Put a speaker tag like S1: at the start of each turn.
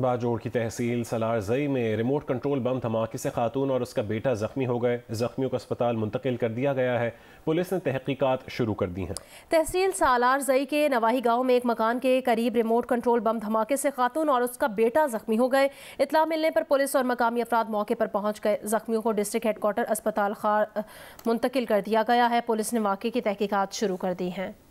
S1: बाजोड़ की तहसील जई में रिमोट कंट्रोल बम धमाके से खातून और उसका बेटा जख्मी हो गए जख्मियों को अस्पताल मुंतकिल कर दिया गया है पुलिस ने तहकीकात शुरू कर दी हैं
S2: तहसील सालारजई के नवाही गांव में एक मकान के करीब रिमोट कंट्रोल बम धमाके से खातून और उसका बेटा जख्मी हो गए इतला मिलने पर पुलिस और मकामी अफराद मौके पर पहुंच गए जख्मियों को डिस्ट्रिक्ट हेडकोार्टर अस्पताल खार मुंतकिल कर दिया गया है पुलिस ने वाकई की तहकीकत शुरू कर दी हैं